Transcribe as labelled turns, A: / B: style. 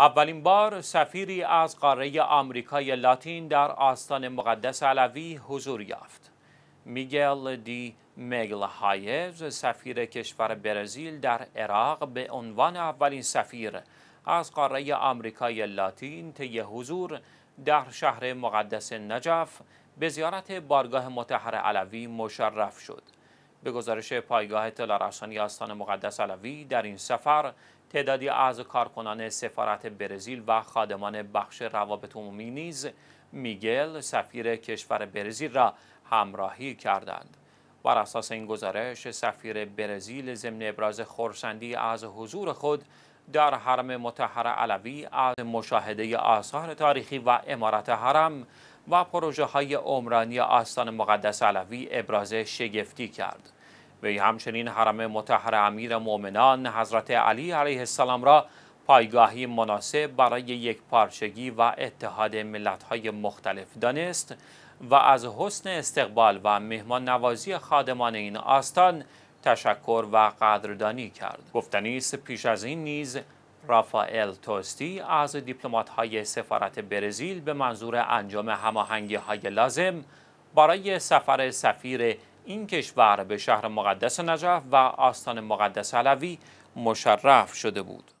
A: اولین بار سفیری از قاره آمریکای لاتین در آستان مقدس علوی حضور یافت. میگل دی میگل هایز سفیر کشور برزیل در عراق به عنوان اولین سفیر از قاره آمریکای لاتین طی حضور در شهر مقدس نجف به زیارت بارگاه متحر علوی مشرف شد. به گزارش پایگاه اطلاع آستان مقدس علوی در این سفر تعدادی از کارکنان سفارت برزیل و خادمان بخش روابط عمومی نیز میگل سفیر کشور برزیل را همراهی کردند بر اساس این گزارش سفیر برزیل ضمن ابراز خورسندی از حضور خود در حرم متحر علوی از مشاهده آثار تاریخی و امارت حرم و پروژه های عمرانی آستان مقدس علوی ابراز شگفتی کرد. وی همچنین حرم متحر امیر مؤمنان حضرت علی علیه السلام را پایگاهی مناسب برای یک پارچگی و اتحاد ملت‌های مختلف دانست و از حسن استقبال و مهمان نوازی خادمان این آستان تشکر و قدردانی کرد. گفتنیست پیش از این نیز رافائل توستی از دیپلمات‌های سفارت برزیل به منظور انجام هماهنگی‌های لازم برای سفر سفیر این کشور به شهر مقدس نجف و آستان مقدس علوی مشرف شده بود